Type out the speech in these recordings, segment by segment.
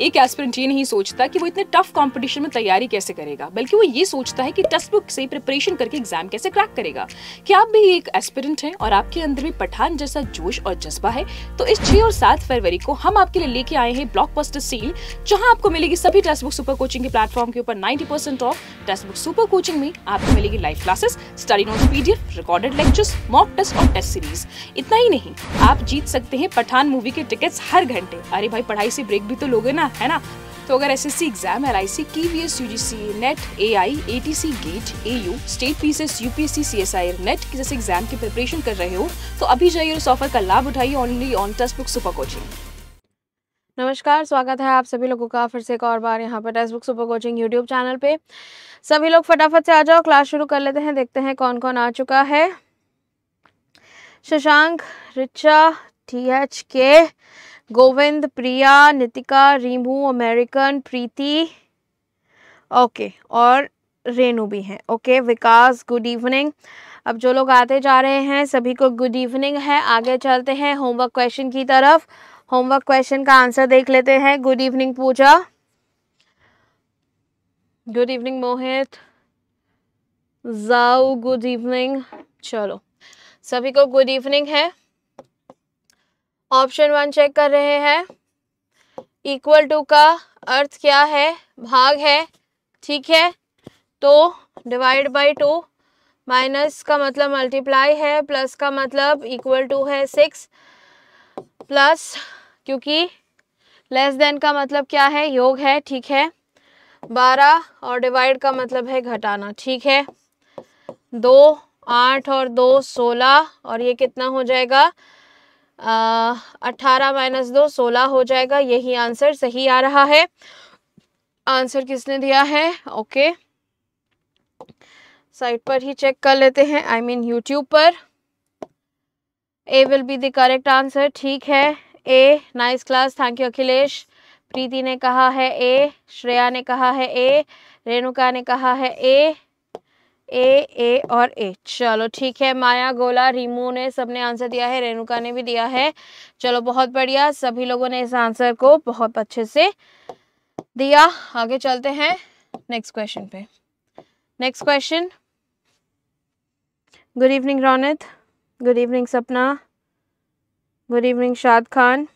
एक एस्पिरेंट ये नहीं सोचता कि वो इतने टफ कंपटीशन में तैयारी कैसे करेगा बल्कि वो ये सोचता है कि टेक्स्ट बुक से प्रिपरेशन करके एग्जाम कैसे क्रैक करेगा कि आप भी एक एस्पिरेंट हैं और आपके अंदर भी पठान जैसा जोश और जज्बा है तो इस छह और सात फरवरी को हम आपके लिए लेके आए हैं ब्लॉक पोस्टर सील जहां आपको मिलेगी सभी टेक्स्ट बुक सुपर कोचिंग के प्लेटफॉर्म के ऊपर ninety off text book super coaching में आपको मिलेगी live classes study notes PDF recorded lectures mock test और टेस्ट सीरीज इतना ही नहीं आप जीत सकते हैं पठान मूवी के टिकट्स हर घंटे अरे भाई पढ़ाई से ब्रेक भी तो लोगे ना करना है ना तो अगर S S C exam L I C की V S U G C NET A I A T C GATE A U state S U P S C C S I NET की जैसे exam की preparation कर रहे हो तो अभी जाइए उस ऑफर का लाभ उठाइए only on Testbook super coaching नमस्कार स्वागत है आप सभी लोगों का फिर से एक और बार यहाँ पर Testbook super coaching YouTube channel पे सभी लोग फटाफट से आ जाओ क्लास शुरू कर लेते हैं देखते हैं कौन कौन आ चुका है शशांक रिचा टी एच के गोविंद प्रिया नितिका रीमू अमेरिकन प्रीति ओके और रेनू भी हैं ओके विकास गुड इवनिंग अब जो लोग आते जा रहे हैं सभी को गुड इवनिंग है आगे चलते हैं होमवर्क क्वेश्चन की तरफ होमवर्क क्वेश्चन का आंसर देख लेते हैं good evening Pooja good evening Mohit जाऊ गुड इवनिंग चलो सभी को गुड इवनिंग है ऑप्शन वन चेक कर रहे हैं इक्वल टू का अर्थ क्या है भाग है ठीक है तो डिवाइड बाई टू माइनस का मतलब मल्टीप्लाई है प्लस का मतलब इक्वल टू है सिक्स प्लस क्योंकि लेस देन का मतलब क्या है योग है ठीक है बारह और डिवाइड का मतलब है घटाना ठीक है दो आठ और दो सोलह और ये कितना हो जाएगा अठारह माइनस दो सोलह हो जाएगा यही आंसर सही आ रहा है आंसर किसने दिया है ओके साइट पर ही चेक कर लेते हैं आई मीन यूट्यूब पर A will be the correct answer ठीक है a nice class thank you Akhilesh Preeti ने कहा है ए श्रेया ने कहा है ए रेणुका ने कहा है ए ए ए और ए चलो ठीक है माया गोला रिमू ने सबने आंसर दिया है रेणुका ने भी दिया है चलो बहुत बढ़िया सभी लोगों ने इस आंसर को बहुत अच्छे से दिया आगे चलते हैं नेक्स्ट क्वेश्चन पे next question good evening Raunit good evening Sapna good evening Shad Khan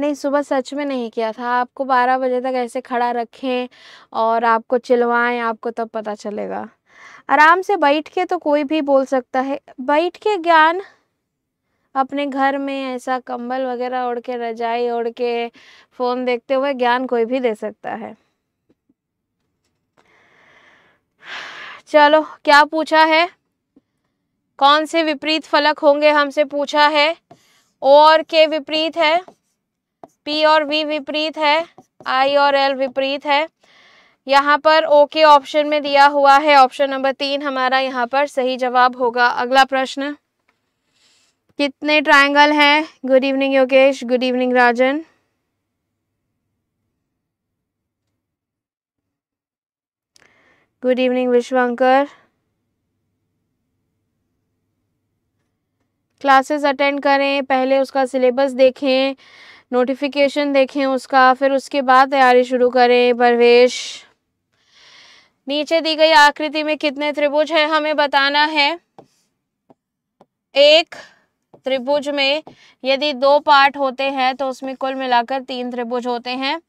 नहीं सुबह सच में नहीं किया था आपको बारह बजे तक ऐसे खड़ा रखें और आपको चिलवाएं आपको तब पता चलेगा आराम से बैठ के तो कोई भी बोल सकता है बैठ के ज्ञान अपने घर में ऐसा कंबल वगैरह ओढ़ के रजाई ओढ़ के फ़ोन देखते हुए ज्ञान कोई भी दे सकता है चलो क्या पूछा है कौन से विपरीत फलक होंगे हमसे पूछा है और के विपरीत है पी और वी विपरीत है आई और एल विपरीत है यहाँ पर ओके okay ऑप्शन में दिया हुआ है ऑप्शन नंबर तीन हमारा यहाँ पर सही जवाब होगा अगला प्रश्न कितने ट्रायंगल हैं good evening Yogesh good evening Rajan good evening Vishwankar classes attend करें पहले उसका सिलेबस देखें नोटिफिकेशन देखें उसका फिर उसके बाद तैयारी शुरू करें प्रवेश नीचे दी गई आकृति में कितने त्रिभुज है हमें बताना है एक त्रिभुज में यदि दो पार्ट होते हैं तो उसमें कुल मिलाकर तीन त्रिभुज होते हैं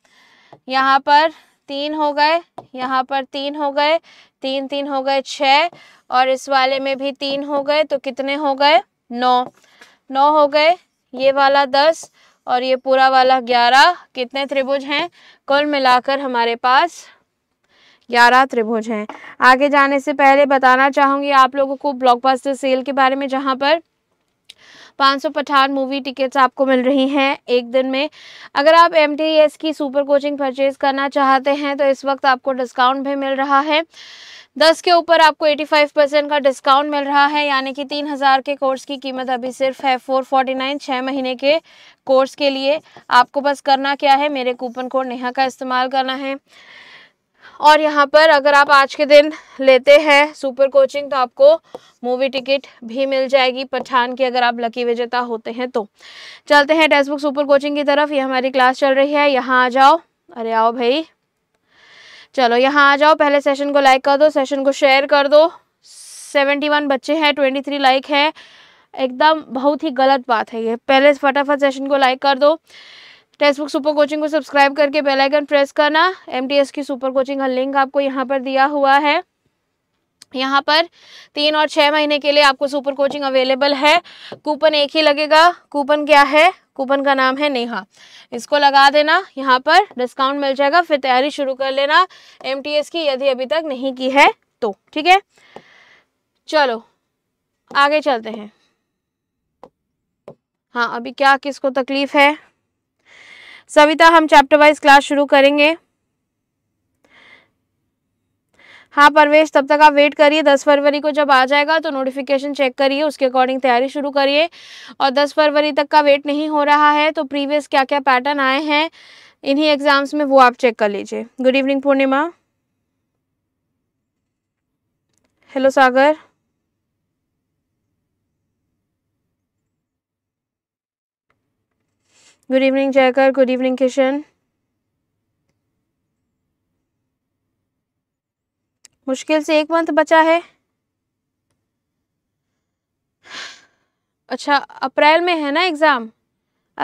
यहाँ पर तीन हो गए यहाँ पर तीन हो गए तीन तीन हो गए छः और इस वाले में भी तीन हो गए तो कितने हो गए नौ नौ हो गए ये वाला दस और ये पूरा वाला ग्यारह कितने त्रिभुज हैं कुल मिलाकर हमारे पास ग्यारह त्रिभुज हैं आगे जाने से पहले बताना चाहूँगी आप लोगों को ब्लॉकबस्टर सेल के बारे में जहाँ पर पाँच सौ पठान मूवी टिकट्स आपको मिल रही हैं एक दिन में अगर आप एम की सुपर कोचिंग परचेज़ करना चाहते हैं तो इस वक्त आपको डिस्काउंट भी मिल रहा है दस के ऊपर आपको एटी फाइव परसेंट का डिस्काउंट मिल रहा है यानी कि तीन हज़ार के कोर्स की कीमत अभी सिर्फ है फोर फोर्टी नाइन छः महीने के कोर्स के लिए आपको बस करना क्या है मेरे कूपन कोड नेहा का इस्तेमाल करना है और यहाँ पर अगर आप आज के दिन लेते हैं सुपर कोचिंग तो आपको मूवी टिकट भी मिल जाएगी पठान की अगर आप लकी विजेता होते हैं तो चलते हैं टेक्स्ट बुक सुपर कोचिंग की तरफ ये हमारी क्लास चल रही है यहाँ आ जाओ अरे आओ भाई चलो यहाँ आ जाओ पहले सेशन को लाइक कर दो सेशन को शेयर कर दो सेवेंटी वन बच्चे हैं ट्वेंटी थ्री लाइक है एकदम बहुत ही गलत बात है ये पहले फटाफट सेशन को लाइक कर दो टेक्स्ट बुक सुपर कोचिंग को सब्सक्राइब करके बेल आइकन प्रेस करना एमटीएस की सुपर कोचिंग का लिंक आपको यहाँ पर दिया हुआ है यहाँ पर तीन और छः महीने के लिए आपको सुपर कोचिंग अवेलेबल है कूपन एक ही लगेगा कूपन क्या है कूपन का नाम है नेहा इसको लगा देना यहाँ पर डिस्काउंट मिल जाएगा फिर तैयारी शुरू कर लेना एम की यदि अभी तक नहीं की है तो ठीक है चलो आगे चलते हैं हाँ अभी क्या किसको तकलीफ है सविता हम चैप्टर वाइज क्लास शुरू करेंगे हाँ परवेश तब तक आप वेट करिए दस फरवरी को जब आ जाएगा तो नोटिफिकेशन चेक करिए उसके अकॉर्डिंग तैयारी शुरू करिए और दस फरवरी तक का वेट नहीं हो रहा है तो प्रीवियस क्या क्या पैटर्न आए हैं इन्हीं एग्ज़ाम्स में वो आप चेक कर लीजिए good evening Purnima hello Sagar good evening Jaykar good evening Kishan मुश्किल से एक मंथ बचा है अच्छा अप्रैल में है ना एग्ज़ाम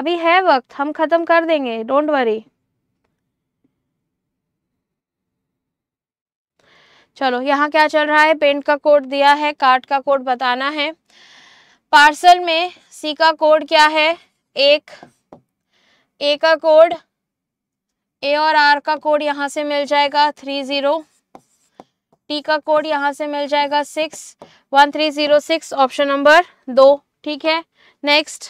अभी है वक्त हम ख़त्म कर देंगे डोंट वरी चलो यहाँ क्या चल रहा है पेंट का कोड दिया है कार्ड का कोड बताना है पार्सल में सी का कोड क्या है एक ए का कोड ए और आर का कोड यहाँ से मिल जाएगा थ्री ज़ीरो टी का कोड यहाँ से मिल जाएगा six one three zero six option number दो ठीक है नेक्स्ट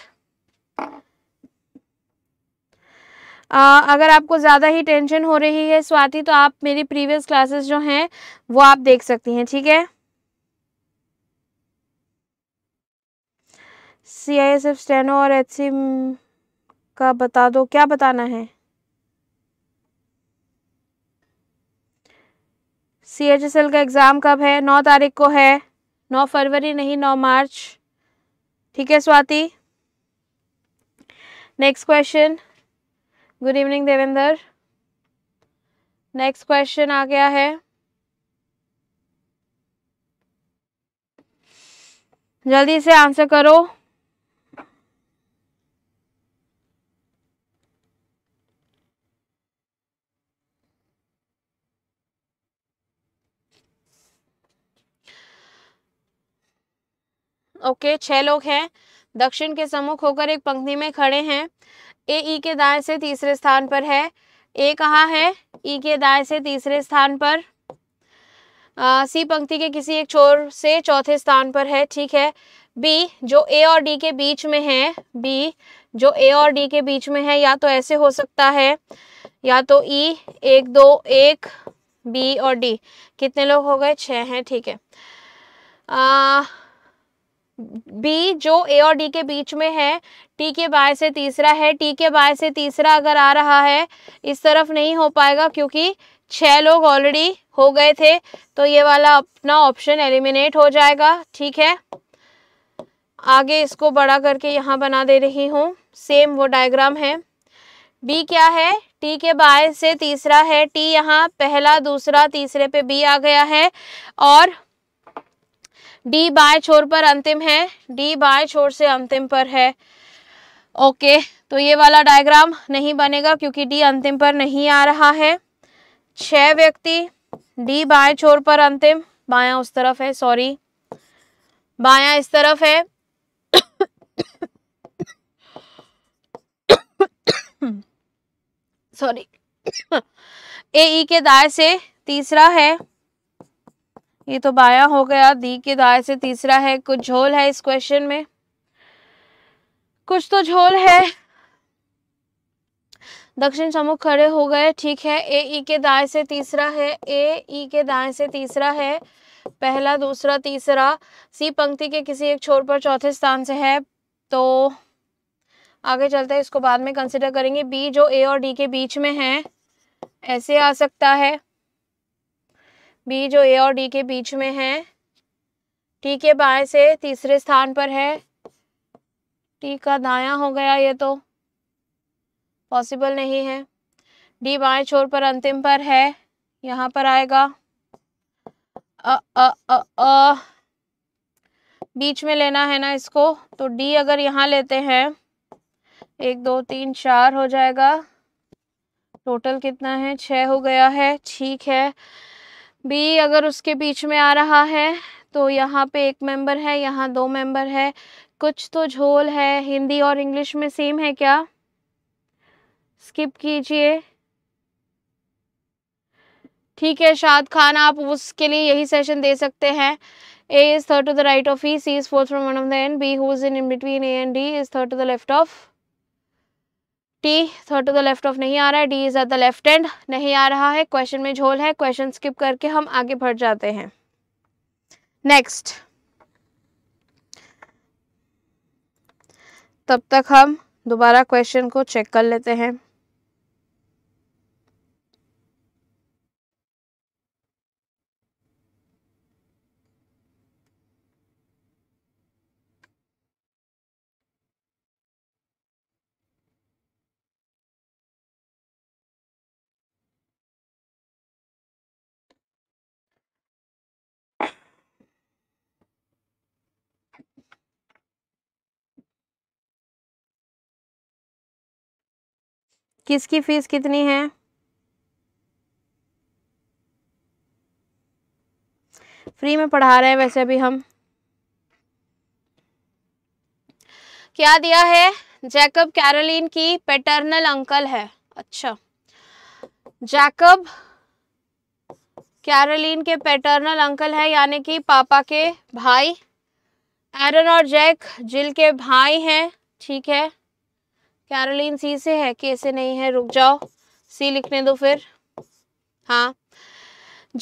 आ, अगर आपको ज़्यादा ही टेंशन हो रही है स्वाति तो आप मेरी प्रीवियस क्लासेस जो हैं वो आप देख सकती हैं ठीक है C I S F steno और एच का बता दो क्या बताना है सी एच एस एल का एग्ज़ाम कब है नौ तारीख को है नौ फरवरी नहीं नौ मार्च ठीक है Swati next question good evening Devendra next question आ गया है जल्दी से आंसर करो ओके छह लोग हैं दक्षिण के सम्मुख होकर एक पंक्ति में खड़े हैं ए ई के दाएं से तीसरे स्थान पर है ए कहाँ है ई के दाएं से तीसरे स्थान पर आ, सी पंक्ति के किसी एक छोर से चौथे स्थान पर है ठीक है बी जो ए और डी के बीच में है बी जो ए और डी के बीच में है या तो ऐसे हो सकता है या तो ई एक दो एक बी और डी कितने लोग हो गए छः हैं ठीक है आ, बी जो ए और डी के बीच में है टी के बाय से तीसरा है टी के बाय से तीसरा अगर आ रहा है इस तरफ नहीं हो पाएगा क्योंकि छः लोग ऑलरेडी हो गए थे तो ये वाला अपना ऑप्शन एलिमिनेट हो जाएगा ठीक है आगे इसको बड़ा करके यहाँ बना दे रही हूँ सेम वो डायग्राम है बी क्या है टी के बाय से तीसरा है टी यहाँ पहला दूसरा तीसरे पे बी आ गया है और डी बाय छोर पर अंतिम है डी बाय छोर से अंतिम पर है ओके तो ये वाला डायग्राम नहीं बनेगा क्योंकि डी अंतिम पर नहीं आ रहा है छह व्यक्ति डी बाय छोर पर अंतिम बाया उस तरफ है सॉरी बाया इस तरफ है सॉरी ए ई के दाय से तीसरा है ये तो बाया हो गया दी के दाए से तीसरा है कुछ झोल है इस क्वेश्चन में कुछ तो झोल है दक्षिण समुख खड़े हो गए ठीक है ए ई के दाय से तीसरा है ए ई के दाए से तीसरा है पहला दूसरा तीसरा सी पंक्ति के किसी एक छोर पर चौथे स्थान से है तो आगे चलते हैं इसको बाद में कंसिडर करेंगे बी जो ए और डी के बीच में है ऐसे आ सकता है बी जो ए और डी के बीच में है टी के बाएं से तीसरे स्थान पर है टी का दायां हो गया ये तो पॉसिबल नहीं है डी बाएं छोर पर अंतिम पर है यहाँ पर आएगा अ अ अ अ बीच में लेना है ना इसको तो डी अगर यहाँ लेते हैं एक दो तीन चार हो जाएगा टोटल कितना है छः हो गया है ठीक है बी अगर उसके बीच में आ रहा है तो यहाँ पे एक मेंबर है यहाँ दो मेंबर है कुछ तो झोल है हिंदी और इंग्लिश में सेम है क्या स्किप कीजिए ठीक है शाद खान आप उसके लिए यही सेशन दे सकते हैं A is third to the right of E C is fourth from one of the end B who is in between A and D is third to the left of T third to the left of नहीं आ रहा है D is at the left end नहीं आ रहा है question में झोल है क्वेश्चन स्किप करके हम आगे बढ़ जाते हैं नेक्स्ट तब तक हम दोबारा क्वेश्चन को चेक कर लेते हैं किसकी फीस कितनी है फ्री में पढ़ा रहे हैं वैसे अभी हम क्या दिया है जैकब कैरोलिन की पेटर्नल अंकल है अच्छा जैकब कैरोलिन के पेटर्नल अंकल है यानी कि पापा के भाई एरन और जैक जिल के भाई हैं ठीक है कैरोलिन सी से है के से नहीं है रुक जाओ सी लिखने दो फिर हाँ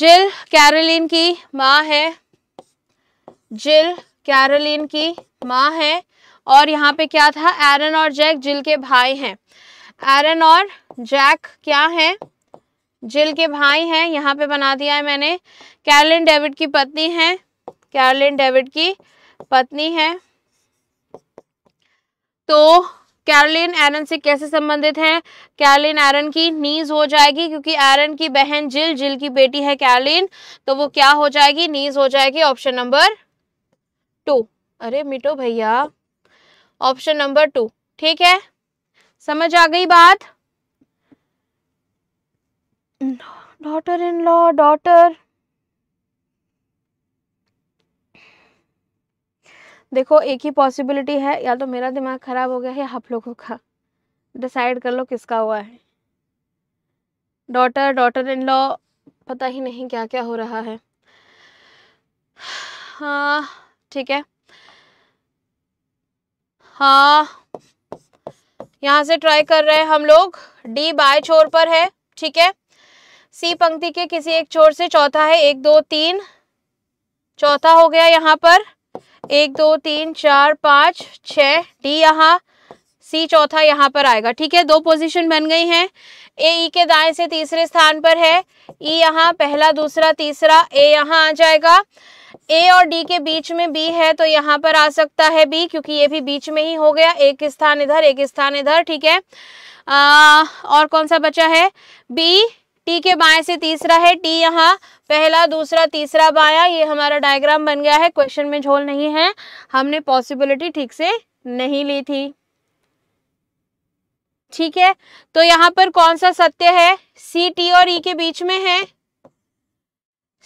जिल कैरोलिन की माँ है जिल कैरोलिन की माँ है और यहाँ पे क्या था एरन और जैक जिल के भाई हैं एरन और जैक क्या हैं जिल के भाई हैं यहाँ पे बना दिया है मैंने कैरलिन डेविड की पत्नी है कैरलिन डेविड की पत्नी है तो कैरलिन एरन से कैसे संबंधित है कैरलिन एरन की नीज हो जाएगी क्योंकि एरन की बहन जिल जिल की बेटी है कैरलिन तो वो क्या हो जाएगी नीज हो जाएगी ऑप्शन नंबर टू अरे मिटो भैया ऑप्शन नंबर टू ठीक है समझ आ गई बात डॉटर इन लॉ डॉटर देखो एक ही पॉसिबिलिटी है या तो मेरा दिमाग ख़राब हो गया है या आप लोगों का डिसाइड कर लो किसका हुआ है डॉटर डॉटर इन लॉ पता ही नहीं क्या क्या हो रहा है हाँ ठीक है हाँ यहाँ से ट्राई कर रहे हैं हम लोग डी बाय छोर पर है ठीक है सी पंक्ति के किसी एक छोर से चौथा है एक दो तीन चौथा हो गया यहाँ पर एक दो तीन चार पाँच छ डी यहाँ सी चौथा यहाँ पर आएगा ठीक है दो पोजीशन बन गई हैं ए ई e के दाएं से तीसरे स्थान पर है ई e यहाँ पहला दूसरा तीसरा ए यहाँ आ जाएगा ए और डी के बीच में बी है तो यहाँ पर आ सकता है बी क्योंकि ये भी बीच में ही हो गया एक स्थान इधर एक स्थान इधर ठीक है आ, और कौन सा बचा है बी टी के बाएं से तीसरा है टी यहाँ पहला दूसरा तीसरा बाया ये हमारा डायग्राम बन गया है क्वेश्चन में झोल नहीं है हमने पॉसिबिलिटी ठीक से नहीं ली थी ठीक है तो यहाँ पर कौन सा सत्य है सी टी और ई e के बीच में है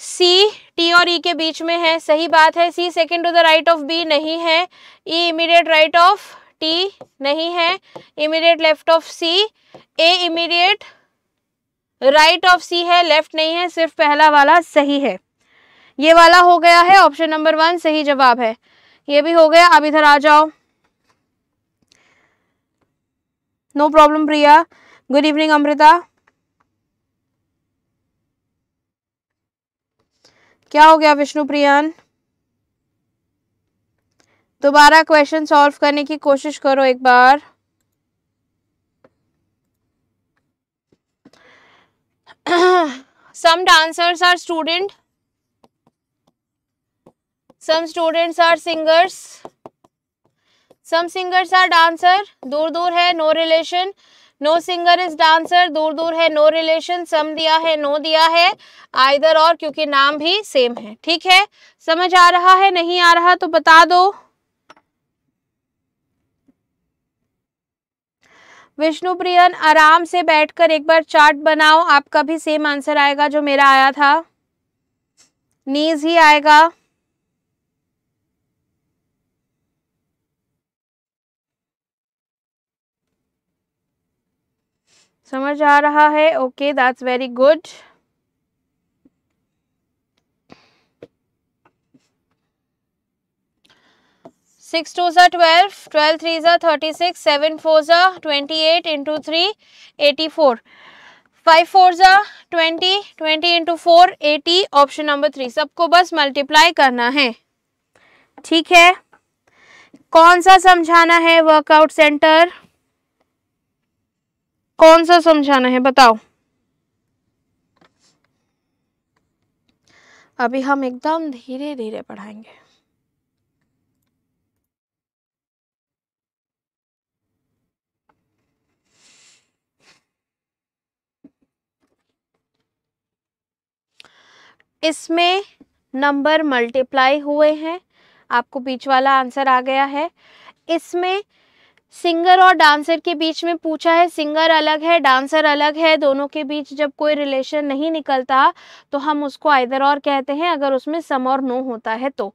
सी टी और ई e के बीच में है सही बात है C second to the right of B नहीं है E immediate right of T नहीं है immediate left of C A immediate right of C है लेफ्ट नहीं है सिर्फ पहला वाला सही है ये वाला हो गया है ऑप्शन नंबर वन सही जवाब है ये भी हो गया अब इधर आ जाओ no problem Priya good evening Amrita क्या हो गया विष्णु प्रियान दोबारा क्वेश्चन सॉल्व करने की कोशिश करो एक बार some dancers are student some students are singers some singers are dancer dur dur hai no relation no singer is dancer dur dur hai no relation some diya hai no diya hai either or kyunki naam bhi same hai theek hai samajh aa raha hai nahi aa raha to bata do Vishnu Priyan आराम से बैठकर एक bar chart बनाओ आपका भी same answer आएगा जो मेरा आया था नीज ही आएगा समझ आ रहा है okay that's very good six two ज़ा ट्वेल्व ट्वेल्व थ्री ज़ा थर्टी सिक्स सेवन फोर ज़ा twenty eight into three eighty four five four ज़ा twenty twenty into four eighty option number three सबको बस मल्टीप्लाई करना है ठीक है कौन सा समझाना है वर्कआउट सेंटर कौन सा समझाना है बताओ अभी हम एकदम धीरे धीरे पढ़ाएंगे इसमें नंबर मल्टीप्लाई हुए हैं आपको बीच वाला आंसर आ गया है इसमें सिंगर और डांसर के बीच में पूछा है सिंगर अलग है डांसर अलग है दोनों के बीच जब कोई रिलेशन नहीं निकलता तो हम उसको आइदर और कहते हैं अगर उसमें सम और नो होता है तो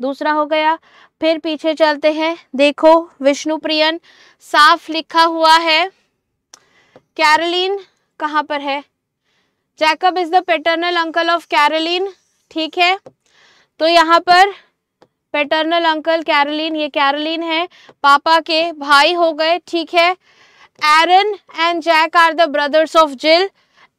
दूसरा हो गया फिर पीछे चलते हैं देखो विष्णु प्रियन साफ लिखा हुआ है कैरलिन कहाँ पर है Jacob is the paternal uncle of Caroline ठीक है तो यहाँ पर पेटर्नल अंकल कैरोलिन ये कैरोलिन है पापा के भाई हो गए ठीक है Aaron and Jack are the brothers of Jill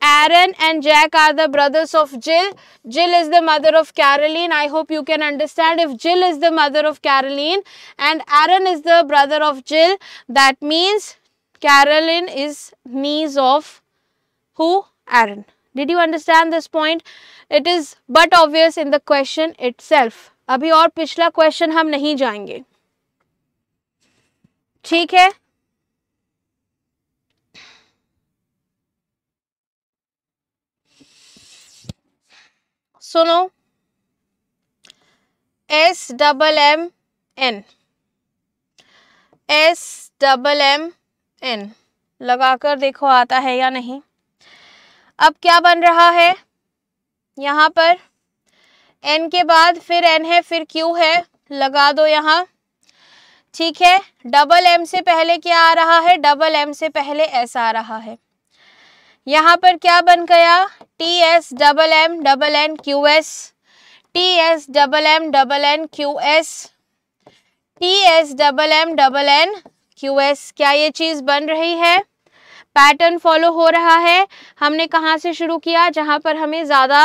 Aaron and Jack are the brothers of Jill Jill is the mother of Caroline I hope you can understand if Jill is the mother of Caroline and Aaron is the brother of जिल that means Caroline is niece of who Aaron did you understand this point it is but obvious in the question itself अभी और पिछला question हम नहीं जाएंगे ठीक है सुनो S double M N S double M N लगाकर देखो आता है या नहीं अब क्या बन रहा है यहाँ पर एन के बाद फिर एन है फिर क्यू है लगा दो यहाँ ठीक है डबल एम से पहले क्या आ रहा है डबल एम से पहले एस आ रहा है यहाँ पर क्या बन गया T S double M double N Q S T S double M double N Q S T S double M double N Q S क्या ये चीज़ बन रही है पैटर्न फॉलो हो रहा है हमने कहाँ से शुरू किया जहाँ पर हमें ज़्यादा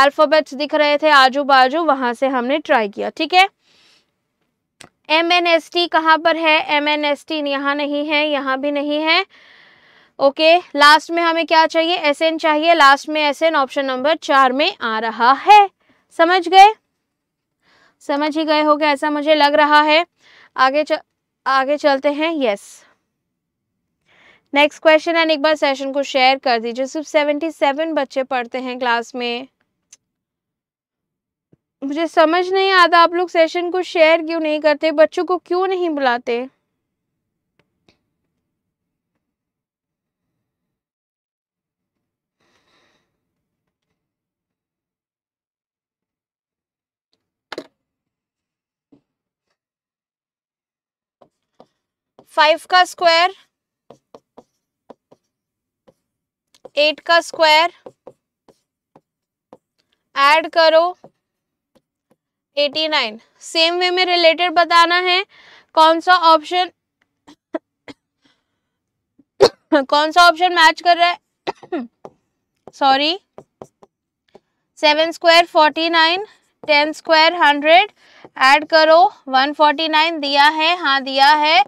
अल्फ़ाबेट्स दिख रहे थे आजू बाजू वहाँ से हमने ट्राई किया ठीक है एम एन एस टी कहाँ पर है एम एन एस टी यहाँ नहीं है यहाँ भी नहीं है ओके लास्ट में हमें क्या चाहिए एस एन चाहिए लास्ट में एस एन ऑप्शन नंबर चार में आ रहा है समझ गए समझ ही गए हो गया ऐसा मुझे लग रहा है आगे चल आगे चलते हैं यस नेक्स्ट क्वेश्चन एंड एक बार सेशन को शेयर कर दीजिए सिर्फ सेवेंटी सेवन बच्चे पढ़ते हैं क्लास में मुझे समझ नहीं आता आप लोग सेशन को शेयर क्यों नहीं करते बच्चों को क्यों नहीं बुलाते फाइव का स्क्वायर एट का स्क्वायर ऐड करो एटी नाइन सेम वे में रिलेटेड बताना है कौन सा ऑप्शन कौन सा ऑप्शन मैच कर रहा है sorry seven square forty nine ten square hundred add करो वन फोर्टी नाइन दिया है हाँ दिया है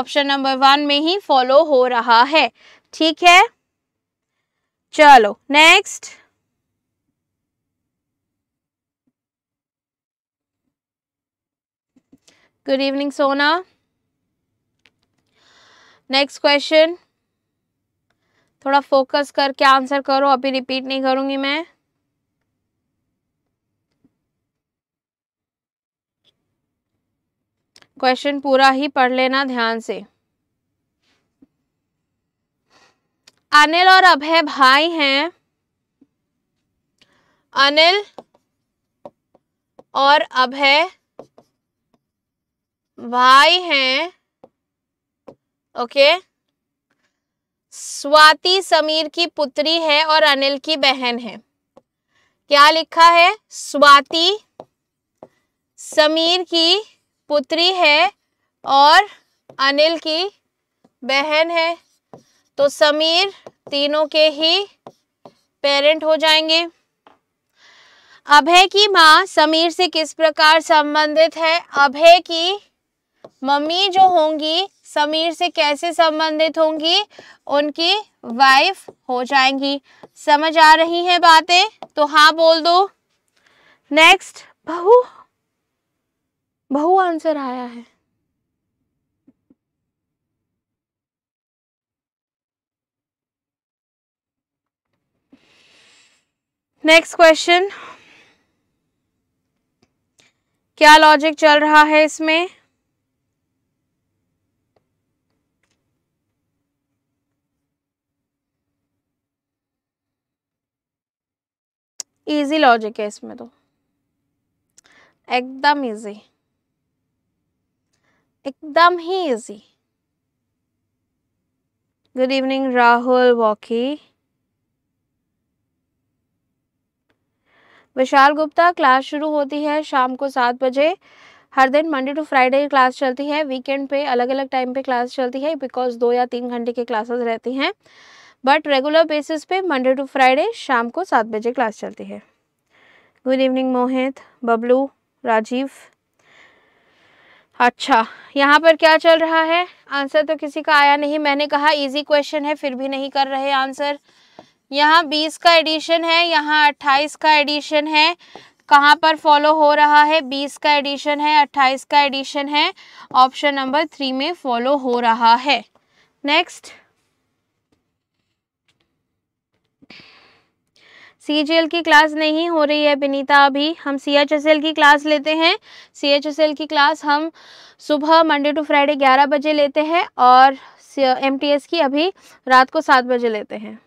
ऑप्शन नंबर वन में ही फॉलो हो रहा है ठीक है चलो next good evening Sona next question थोड़ा फोकस करके आंसर करो अभी रिपीट नहीं करूंगी मैं क्वेश्चन पूरा ही पढ़ लेना ध्यान से अनिल और अभय भाई हैं अनिल और अभय भाई हैं ओके स्वाति समीर की पुत्री है और अनिल की बहन है क्या लिखा है स्वाति समीर की पुत्री है और अनिल की बहन है तो समीर तीनों के ही पेरेंट हो जाएंगे अभय की माँ समीर से किस प्रकार संबंधित है अभय की मम्मी जो होंगी समीर से कैसे संबंधित होंगी उनकी वाइफ हो जाएंगी समझ आ रही है बातें तो हाँ बोल दो नेक्स्ट बहु बहु आंसर आया है नेक्स्ट क्वेश्चन क्या लॉजिक चल रहा है इसमें इजी लॉजिक है इसमें तो एकदम इजी एकदम ही इजी गुड इवनिंग राहुल वॉकी विशाल गुप्ता क्लास शुरू होती है शाम को सात बजे हर दिन मंडे टू फ्राइडे क्लास चलती है वीकेंड पे अलग अलग टाइम पे क्लास चलती है बिकॉज दो या तीन घंटे की क्लासेस रहती हैं बट रेगुलर बेसिस पे मंडे टू फ्राइडे शाम को सात बजे क्लास चलती है गुड इवनिंग मोहित बबलू राजीव अच्छा यहाँ पर क्या चल रहा है आंसर तो किसी का आया नहीं मैंने कहा इजी क्वेश्चन है फिर भी नहीं कर रहे आंसर यहाँ बीस का एडिशन है यहाँ अट्ठाईस का एडिशन है कहाँ पर फॉलो हो रहा है बीस का एडिशन है अट्ठाईस का एडिशन है ऑप्शन नंबर थ्री में फॉलो हो रहा है नेक्स्ट सी की क्लास नहीं हो रही है बिनीता अभी हम सी की क्लास लेते हैं सी की क्लास हम सुबह मंडे टू फ्राइडे 11 बजे लेते हैं और एम की अभी रात को सात बजे लेते हैं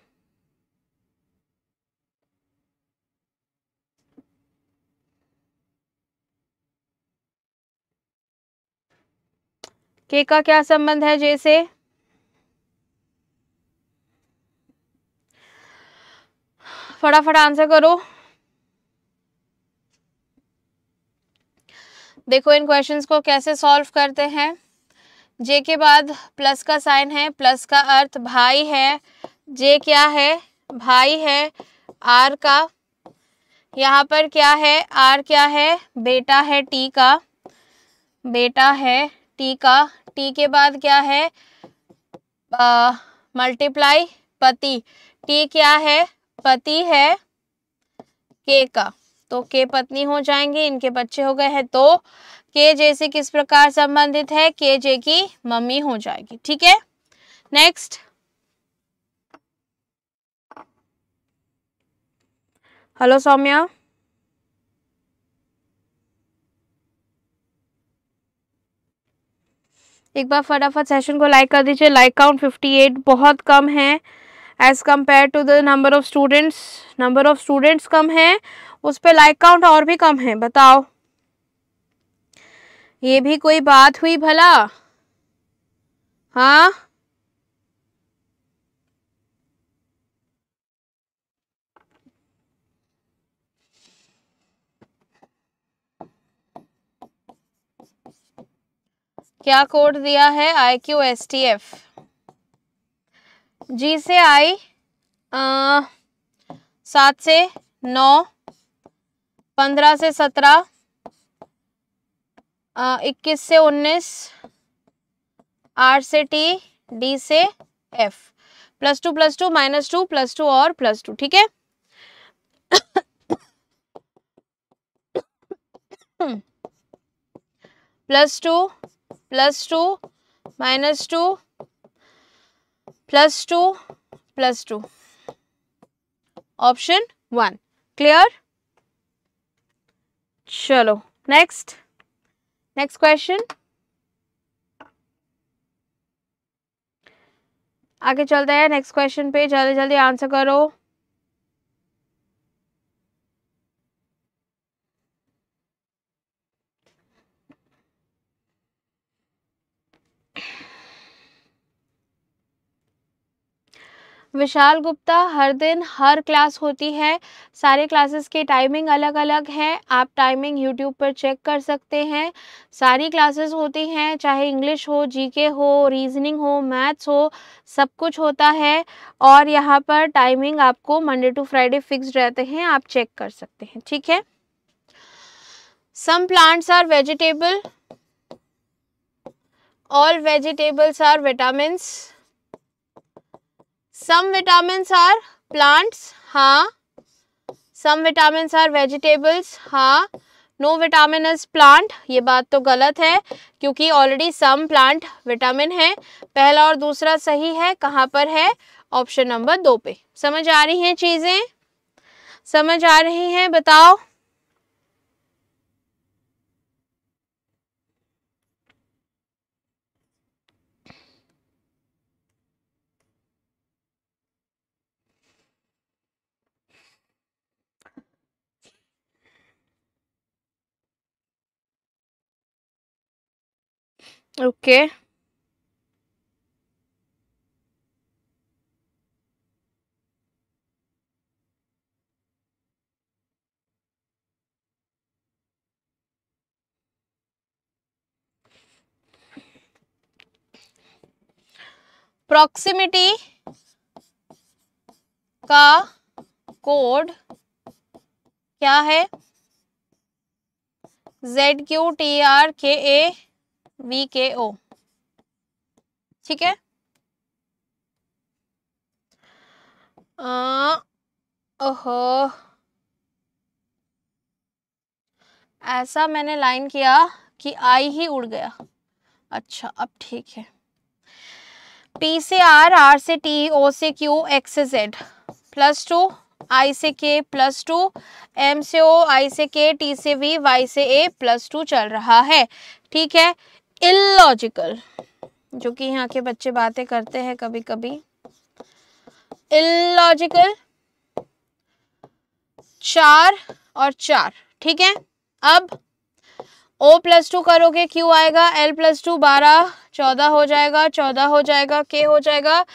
के का क्या संबंध है जैसे फटाफट आंसर करो देखो इन क्वेश्चंस को कैसे सॉल्व करते हैं जे के बाद प्लस का साइन है प्लस का अर्थ भाई है जे क्या है भाई है आर का यहाँ पर क्या है आर क्या है बेटा है टी का बेटा है टी का टी के बाद क्या है मल्टीप्लाई पति टी क्या है पति है के का तो के पत्नी हो जाएंगे इनके बच्चे हो गए हैं तो के जे से किस प्रकार संबंधित है के जे की मम्मी हो जाएगी ठीक है नेक्स्ट हेलो सौम्या एक बार फटाफट सेशन को लाइक कर दीजिए लाइक काउंट 58 बहुत कम है as compare to the number of students number of students कम है उस पर लाइक काउंट और भी कम है बताओ ये भी कोई बात हुई भला हाँ क्या कोड दिया है I Q S T F G से आई सात से नौ पंद्रह से सत्रह इक्कीस से उन्नीस आर से टी डी से F plus two plus two minus two plus two और प्लस टू ठीक है plus two plus two minus two plus two plus two option one clear चलो नेक्स्ट नेक्स्ट क्वेश्चन आगे चलते हैं नेक्स्ट क्वेश्चन पे जल्दी जल्दी आंसर करो विशाल गुप्ता हर दिन हर क्लास होती है सारे क्लासेस के टाइमिंग अलग अलग हैं आप टाइमिंग यूट्यूब पर चेक कर सकते हैं सारी क्लासेस होती हैं चाहे इंग्लिश हो जीके हो रीजनिंग हो मैथ्स हो सब कुछ होता है और यहाँ पर टाइमिंग आपको मंडे टू फ्राइडे फिक्स रहते हैं आप चेक कर सकते हैं ठीक है some plants are vegetable all vegetables are vitamins some vitamin are plants हाँ सम विटामिन आर वेजिटेबल्स हाँ नो विटामिन इज प्लांट ये बात तो गलत है क्योंकि ऑलरेडी सम प्लांट विटामिन है पहला और दूसरा सही है कहाँ पर है ऑप्शन नंबर दो पे समझ आ रही हैं चीज़ें समझ आ रही हैं बताओ ओके प्रॉक्सिमिटी का कोड क्या है जेड क्यू टी आर के ए वी के ओ ठीक है ओहो ऐसा मैंने लाइन किया कि आई ही उड़ गया अच्छा अब ठीक है पी से आर आर से टी ओ से क्यू एक्स से जेड प्लस टू आई से के प्लस टू एम से ओ आई से के टी से वी वाई से ए प्लस टू चल रहा है ठीक है इलॉजिकल जो कि यहाँ के बच्चे बातें करते हैं कभी कभी इलॉजिकल चार और चार ठीक है अब ओ प्लस टू करोगे क्यू आएगा एल प्लस टू बारह चौदह हो जाएगा चौदह हो जाएगा के हो जाएगा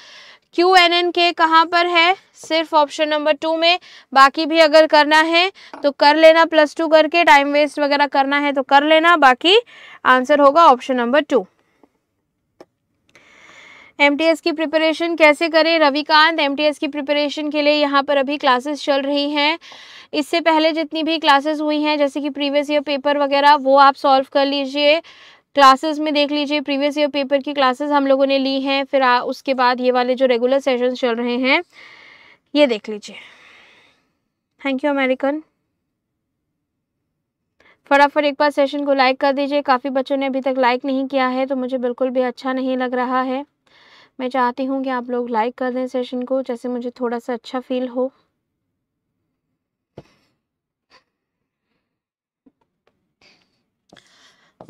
क्यू एन एन के कहाँ पर है सिर्फ ऑप्शन नंबर टू में बाकी भी अगर करना है तो कर लेना प्लस टू करके टाइम वेस्ट वगैरह करना है तो कर लेना बाकी आंसर होगा ऑप्शन नंबर टू एम की प्रिपरेशन कैसे करें रविकांत एम की प्रिपरेशन के लिए यहाँ पर अभी क्लासेस चल रही हैं इससे पहले जितनी भी क्लासेस हुई हैं जैसे कि प्रीवियस ईयर पेपर वगैरह वो आप सॉल्व कर लीजिए क्लासेस में देख लीजिए प्रीवियस ईयर पेपर की क्लासेस हम लोगों ने ली हैं फिर आ, उसके बाद ये वाले जो रेगुलर सेशन चल रहे हैं ये देख लीजिए थैंक यू अमेरिकन फटाफट एक बार सेशन को लाइक कर दीजिए काफ़ी बच्चों ने अभी तक लाइक नहीं किया है तो मुझे बिल्कुल भी अच्छा नहीं लग रहा है मैं चाहती हूँ कि आप लोग लाइक कर दें सेशन को जैसे मुझे थोड़ा सा अच्छा फील हो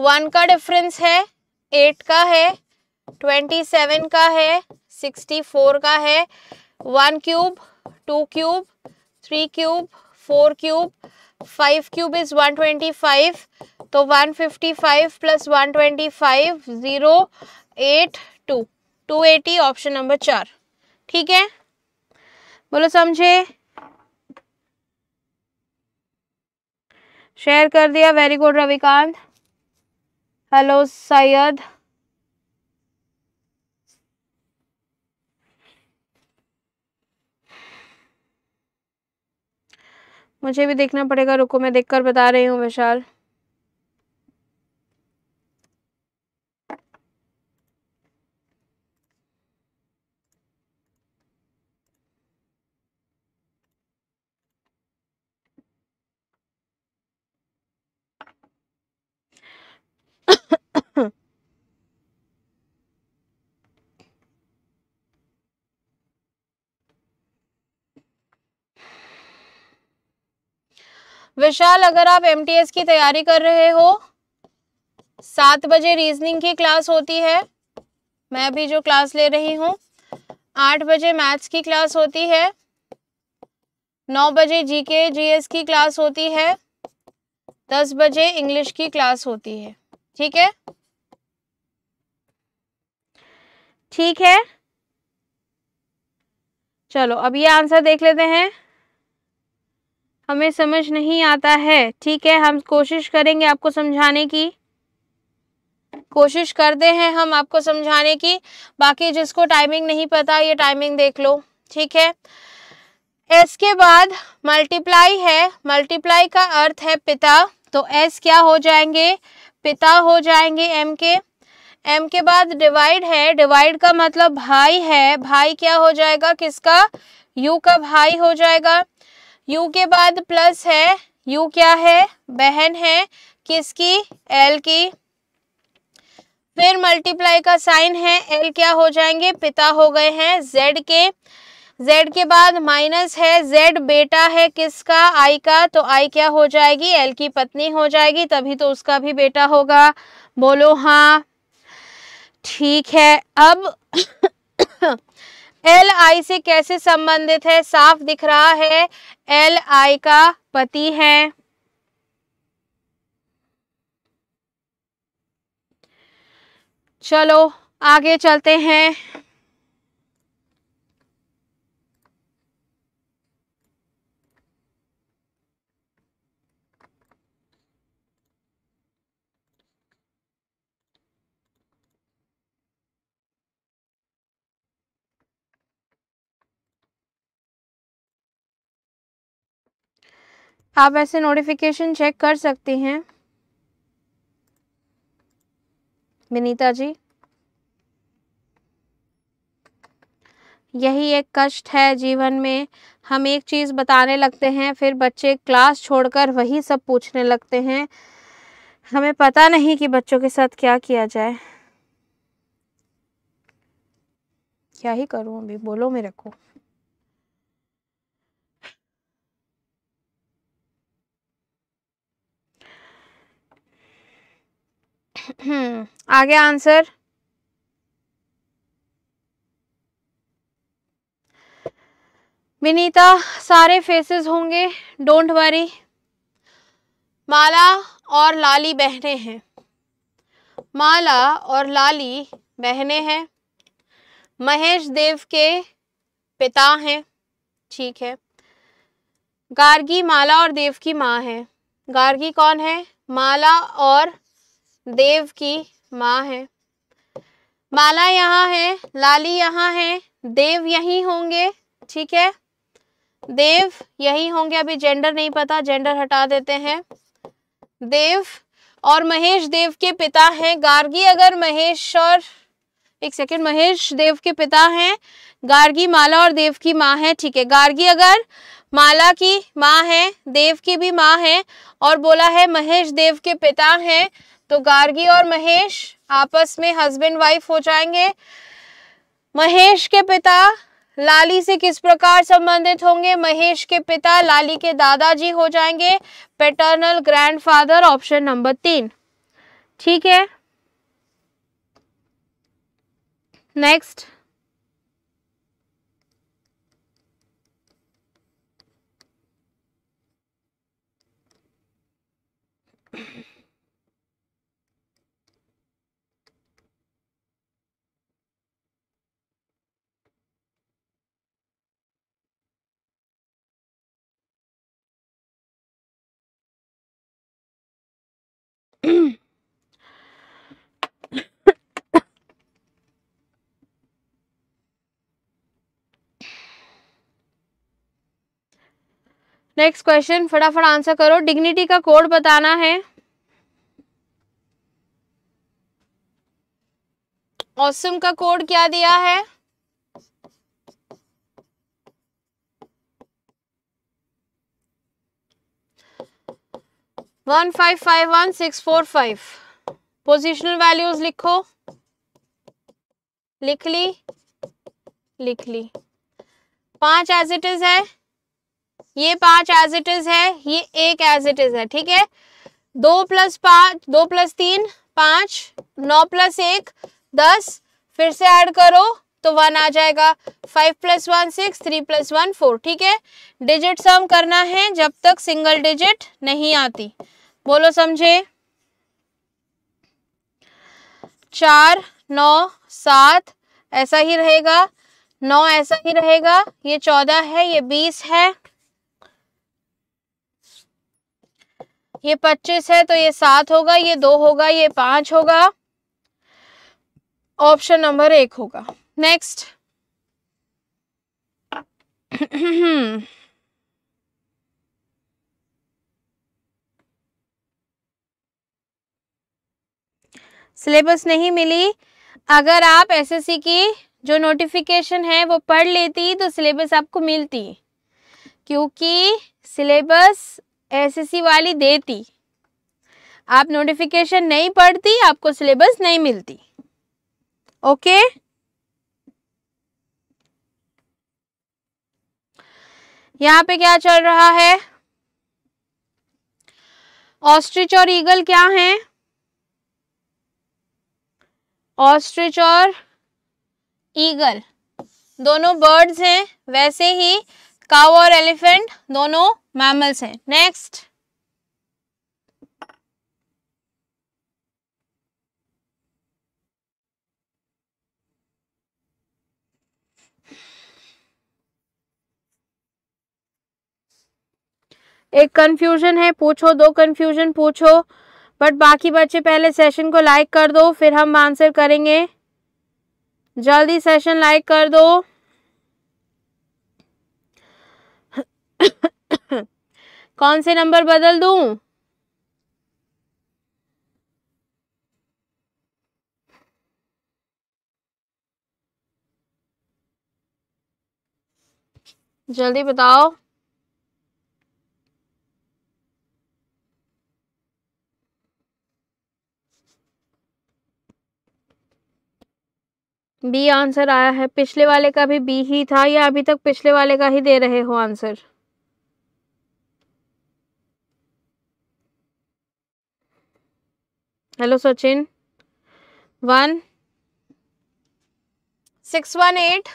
वन का डिफरेंस है एट का है ट्वेंटी सेवन का है सिक्सटी फोर का है one cube two cube three cube four cube five cube is one twenty five तो one fifty five plus one twenty five zero eight two two eighty option number चार ठीक है बोलो समझे शेयर कर दिया very good Ravikant hello Syed मुझे भी देखना पड़ेगा रुको मैं देखकर बता रही हूँ विशाल विशाल अगर आप एम की तैयारी कर रहे हो सात बजे रीजनिंग की क्लास होती है मैं भी जो क्लास ले रही हूँ आठ बजे मैथ्स की क्लास होती है नौ बजे जीके जीएस की क्लास होती है दस बजे इंग्लिश की क्लास होती है ठीक है ठीक है चलो अब ये आंसर देख लेते हैं हमें समझ नहीं आता है ठीक है हम कोशिश करेंगे आपको समझाने की कोशिश करते हैं हम आपको समझाने की बाकी जिसको टाइमिंग नहीं पता ये टाइमिंग देख लो ठीक है एस के बाद मल्टीप्लाई है मल्टीप्लाई का अर्थ है पिता तो एस क्या हो जाएंगे पिता हो जाएंगे एम के एम के बाद डिवाइड है डिवाइड का मतलब भाई है भाई क्या हो जाएगा किसका यू का भाई हो जाएगा यू के बाद प्लस है यू क्या है बहन है किसकी एल की फिर मल्टीप्लाई का साइन है एल क्या हो जाएंगे पिता हो गए हैं जेड के जेड के बाद माइनस है जेड बेटा है किसका आई का तो आई क्या हो जाएगी एल की पत्नी हो जाएगी तभी तो उसका भी बेटा होगा बोलो हाँ ठीक है अब एल आई से कैसे संबंधित है साफ दिख रहा है एल आई का पति है चलो आगे चलते हैं आप ऐसे नोटिफिकेशन चेक कर सकती हैं विनीता जी यही एक कष्ट है जीवन में हम एक चीज़ बताने लगते हैं फिर बच्चे क्लास छोड़कर वही सब पूछने लगते हैं हमें पता नहीं कि बच्चों के साथ क्या किया जाए क्या ही करूँ अभी बोलो मेरे को हम्म आगे आंसर विनीता सारे फेसेस होंगे डोंट वरी माला और लाली बहने हैं माला और लाली बहने हैं महेश देव के पिता हैं ठीक है गार्गी माला और देव की माँ है गार्गी कौन है माला और देव की माँ है माला यहाँ है लाली यहाँ है देव यही होंगे ठीक है देव यही होंगे अभी जेंडर नहीं पता जेंडर हटा देते हैं देव और महेश देव के पिता हैं गार्गी अगर महेश और एक सेकेंड महेश देव के पिता हैं गार्गी माला और देव की माँ है ठीक है गार्गी अगर माला की माँ है देव की भी माँ है और बोला है महेश देव के पिता हैं तो गार्गी और महेश आपस में हस्बैंड वाइफ हो जाएंगे महेश के पिता लाली से किस प्रकार संबंधित होंगे महेश के पिता लाली के दादाजी हो जाएंगे पेटर्नल ग्रैंडफादर ऑप्शन नंबर तीन ठीक है नेक्स्ट नेक्स्ट क्वेश्चन फटाफट आंसर करो डिग्निटी का कोड बताना है ऑसम का कोड क्या दिया है one five five one six four five positional values लिखो लिख ली लिख ली पांच एज इट इज है ये पांच एज इट इज है ये एक एज इट इज है ठीक है दो प्लस पाँच दो प्लस तीन पाँच नौ प्लस एक दस फिर से ऐड करो तो वन आ जाएगा five plus one six three plus one four ठीक है डिजिट सम करना है जब तक सिंगल डिजिट नहीं आती बोलो समझे चार नौ सात ऐसा ही रहेगा नौ ऐसा ही रहेगा ये चौदह है ये बीस है ये पच्चीस है तो ये सात होगा ये दो होगा ये पांच होगा ऑप्शन नंबर एक होगा नेक्स्ट सिलेबस नहीं मिली अगर आप एसएससी की जो नोटिफिकेशन है वो पढ़ लेती तो सिलेबस आपको मिलती क्योंकि सिलेबस एसएससी वाली देती आप नोटिफिकेशन नहीं पढ़ती आपको सिलेबस नहीं मिलती ओके यहाँ पे क्या चल रहा है ऑस्ट्रिच और ईगल क्या हैं ऑस्ट्रिच और ईगल दोनों बर्ड्स हैं वैसे ही काउ और एलिफेंट दोनों मैमल्स हैं नेक्स्ट एक कंफ्यूजन है पूछो दो कंफ्यूजन पूछो बट बाकी बच्चे पहले सेशन को लाइक कर दो फिर हम आंसर करेंगे जल्दी सेशन लाइक कर दो कौन से नंबर बदल दू जल्दी बताओ बी आंसर आया है पिछले वाले का भी बी ही था या अभी तक पिछले वाले का ही दे रहे हो answer hello Sachin one six one eight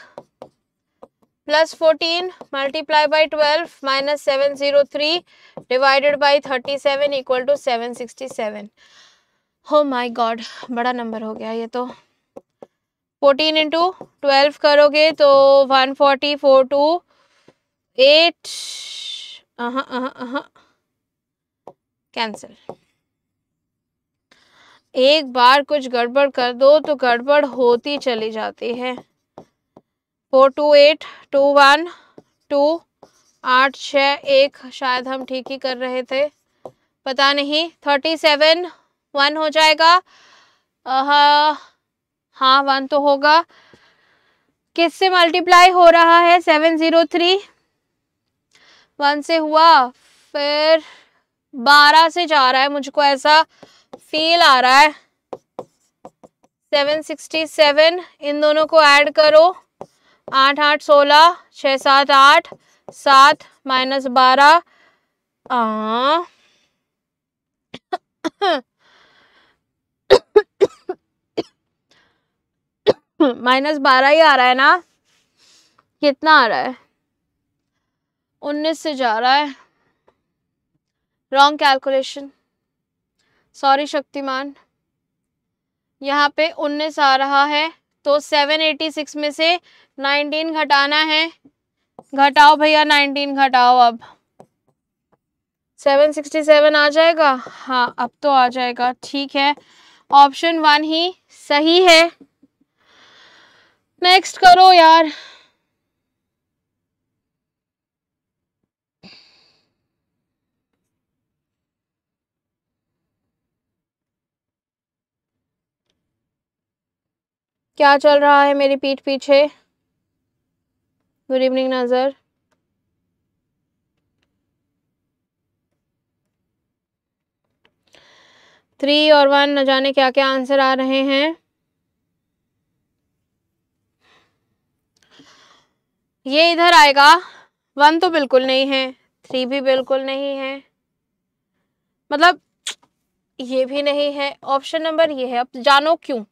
plus fourteen multiply by twelve minus seven zero three divided by thirty seven equal to seven sixty seven oh my God बड़ा नंबर हो गया ये तो फोर्टीन इंटू ट्वेल्व करोगे तो one forty four two eight cancel एक बार कुछ गड़बड़ कर दो तो गड़बड़ होती चली जाती है four two eight two one two आठ छ एक शायद हम ठीक ही कर रहे थे पता नहीं थर्टी सेवन वन हो जाएगा हाँ वन तो होगा किससे मल्टीप्लाई हो रहा है सेवन ज़ीरो थ्री वन से हुआ फिर बारह से जा रहा है मुझको ऐसा फील आ रहा है 767 इन दोनों को ऐड करो आठ आठ सोलह छ सात आठ सात माइनस बारह माइनस बारह ही आ रहा है ना कितना आ रहा है उन्नीस से जा रहा है रॉन्ग कैलकुलेशन सॉरी शक्तिमान यहाँ पे उन्नीस आ रहा है तो 786 में से 19 घटाना है घटाओ भैया 19 घटाओ अब 767 आ जाएगा हाँ अब तो आ जाएगा ठीक है ऑप्शन वन ही सही है नेक्स्ट करो यार क्या चल रहा है मेरी पीठ पीछे गुड इवनिंग नज़र थ्री और वन न जाने क्या क्या आंसर आ रहे हैं ये इधर आएगा वन तो बिल्कुल नहीं है थ्री भी बिल्कुल नहीं है मतलब ये भी नहीं है ऑप्शन नंबर ये है अब जानो क्यों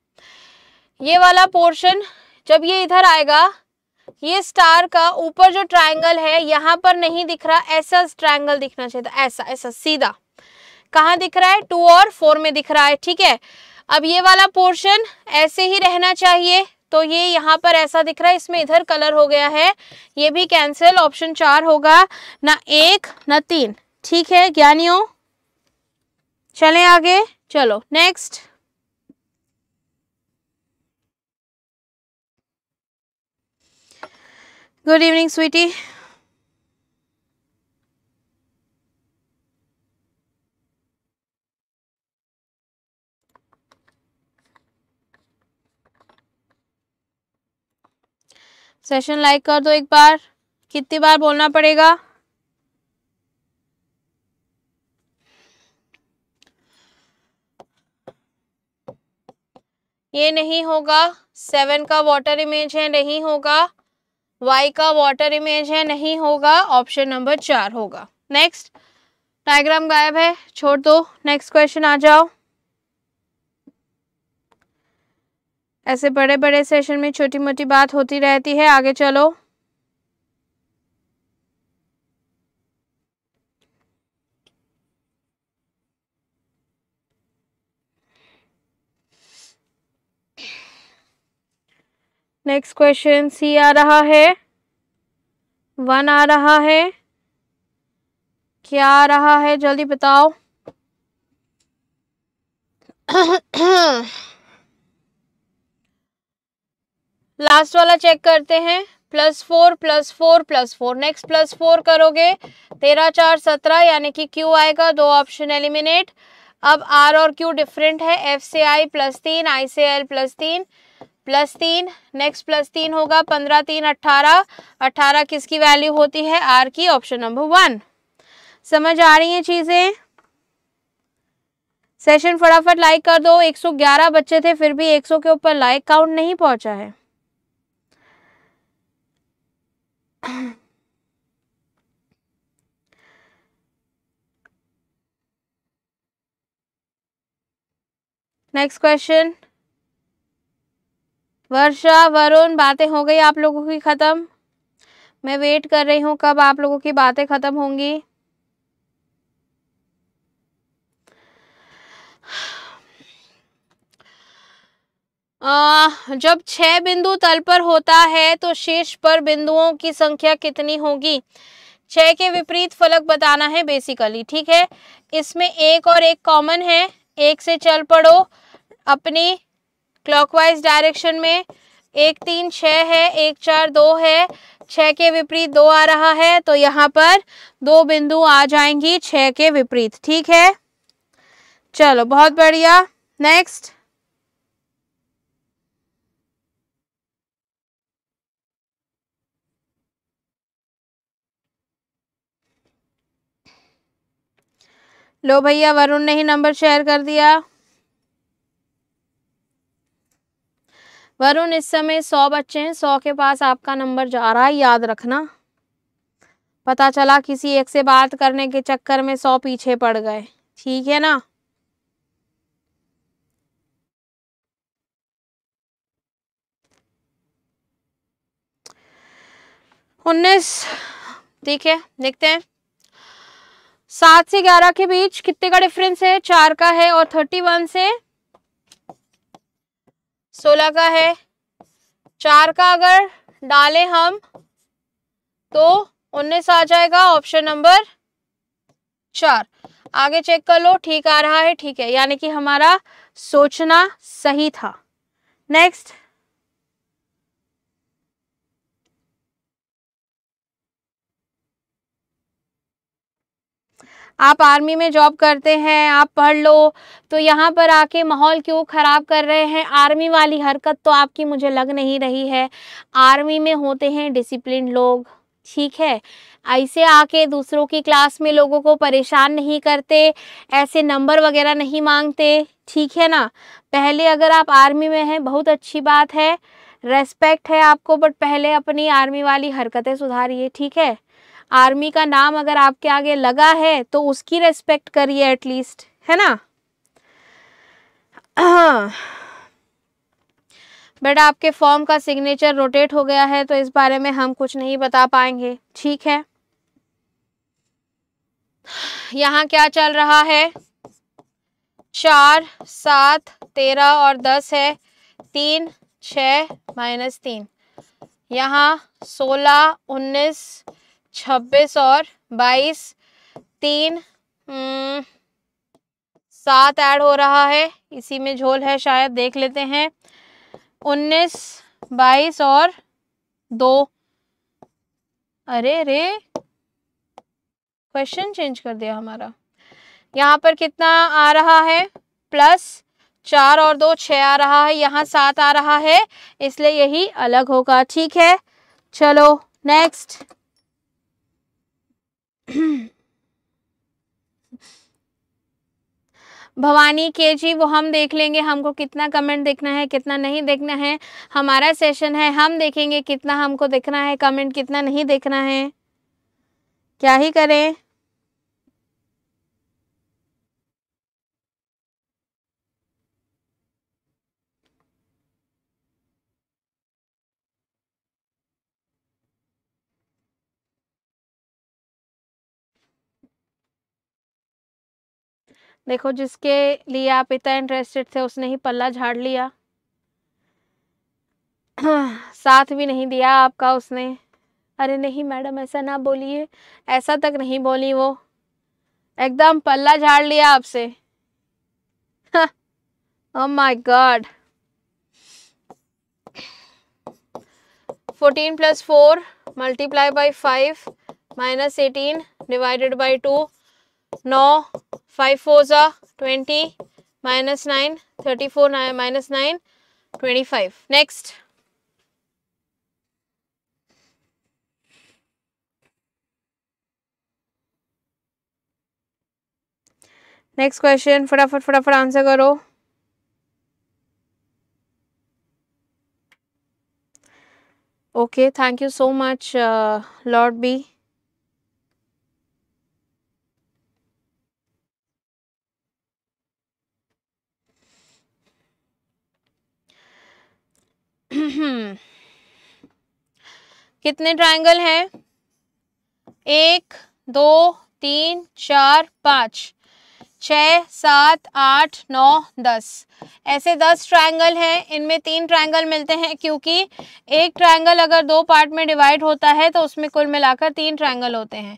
ये वाला पोर्शन जब ये इधर आएगा ये स्टार का ऊपर जो ट्रायंगल है यहाँ पर नहीं दिख रहा ऐसा ट्रायंगल दिखना चाहिए ऐसा ऐसा सीधा कहाँ दिख रहा है टू और फोर में दिख रहा है ठीक है अब ये वाला पोर्शन ऐसे ही रहना चाहिए तो ये यहाँ पर ऐसा दिख रहा है इसमें इधर कलर हो गया है ये भी कैंसिल ऑप्शन चार होगा ना एक ना तीन ठीक है ज्ञानियों चलें आगे चलो next good evening sweetie session like कर दो एक बार कितनी बार बोलना पड़ेगा ये नहीं होगा सेवन का वाटर इमेज है नहीं होगा वाई का वाटर इमेज है नहीं होगा ऑप्शन नंबर चार होगा नेक्स्ट डायग्राम गायब है छोड़ दो नेक्स्ट क्वेश्चन आ जाओ ऐसे बड़े बड़े सेशन में छोटी मोटी बात होती रहती है आगे चलो नेक्स्ट क्वेश्चन सी आ रहा है वन आ रहा है क्या आ रहा है जल्दी बताओ लास्ट वाला चेक करते हैं plus four plus four plus four next plus four करोगे तेरह चार सत्रह यानी कि क्यू आएगा दो ऑप्शन एलिमिनेट अब आर और क्यू डिफरेंट है एफ से आई प्लस तीन आई से एल प्लस तीन प्लस तीन नेक्स्ट प्लस तीन होगा पंद्रह तीन अट्ठारह अट्ठारह किसकी वैल्यू होती है आर की ऑप्शन नंबर वन समझ आ रही है चीज़ें सेशन फटाफट लाइक कर दो 111 बच्चे थे फिर भी 100 के ऊपर लाइक काउंट नहीं पहुंचा है नेक्स्ट क्वेश्चन वर्षा वरुण बातें हो गई आप लोगों की ख़त्म मैं वेट कर रही हूँ कब आप लोगों की बातें ख़त्म होंगी आ, जब छह बिंदु तल पर होता है तो शीर्ष पर बिंदुओं की संख्या कितनी होगी छह के विपरीत फलक बताना है बेसिकली ठीक है इसमें एक और एक कॉमन है एक से चल पड़ो अपनी क्लॉकवाइज डायरेक्शन में एक तीन छः है एक चार दो है छः के विपरीत दो आ रहा है तो यहाँ पर दो बिंदु आ जाएंगी छः के विपरीत ठीक है चलो बहुत बढ़िया नेक्स्ट लो भैया वरुण ने ही नंबर शेयर कर दिया वरुण इस समय सौ बच्चे हैं सौ के पास आपका नंबर जा रहा है याद रखना पता चला किसी एक से बात करने के चक्कर में सौ पीछे पड़ गए ठीक है ना उन्नीस ठीक है देखते हैं सात से ग्यारह के बीच कितने का डिफरेंस है चार का है और थर्टी वन से सोलह का है चार का अगर डालें हम तो उन्नीस आ जाएगा ऑप्शन नंबर चार आगे चेक कर लो ठीक आ रहा है ठीक है यानी कि हमारा सोचना सही था नेक्स्ट आप आर्मी में जॉब करते हैं आप पढ़ लो तो यहाँ पर आके माहौल क्यों ख़राब कर रहे हैं आर्मी वाली हरकत तो आपकी मुझे लग नहीं रही है आर्मी में होते हैं डिसिप्लिन लोग ठीक है ऐसे आके दूसरों की क्लास में लोगों को परेशान नहीं करते ऐसे नंबर वगैरह नहीं मांगते ठीक है ना पहले अगर आप आर्मी में हैं बहुत अच्छी बात है रेस्पेक्ट है आपको बट पहले अपनी आर्मी वाली हरकतें सुधारिए ठीक है आर्मी का नाम अगर आपके आगे लगा है तो उसकी रेस्पेक्ट करिए एटलीस्ट है ना बट आपके फॉर्म का सिग्नेचर रोटेट हो गया है तो इस बारे में हम कुछ नहीं बता पाएंगे ठीक है यहाँ क्या चल रहा है चार सात तेरह और दस है तीन छ माइनस तीन यहाँ सोलह उन्नीस छब्बीस और बाईस तीन हम्म, सात ऐड हो रहा है इसी में झोल है शायद देख लेते हैं उन्नीस बाईस और दो अरे रे क्वेश्चन चेंज कर दिया हमारा यहाँ पर कितना आ रहा है प्लस चार और दो छ आ रहा है यहाँ सात आ रहा है इसलिए यही अलग होगा ठीक है चलो नेक्स्ट भवानी के जी वो हम देख लेंगे हमको कितना कमेंट देखना है कितना नहीं देखना है हमारा सेशन है हम देखेंगे कितना हमको देखना है कमेंट कितना नहीं देखना है क्या ही करें देखो जिसके लिए आप इतना इंटरेस्टेड थे उसने ही पल्ला झाड़ लिया साथ भी नहीं दिया आपका उसने अरे नहीं मैडम ऐसा ना बोलिए ऐसा तक नहीं बोली वो एकदम पल्ला झाड़ लिया आपसे oh my god fourteen plus four multiply by five minus eighteen divided by two नौ फाइव फोर ज़ा twenty minus nine thirty four minus nine twenty five next next question फटाफट फटाफट आंसर करो okay thank you so much lord B कितने triangle हैं एक दो तीन चार पाँच छ सात आठ नौ दस ऐसे दस ट्रायंगल हैं इनमें तीन ट्रायंगल मिलते हैं क्योंकि एक ट्रायंगल अगर दो पार्ट में डिवाइड होता है तो उसमें कुल मिलाकर तीन ट्रायंगल होते हैं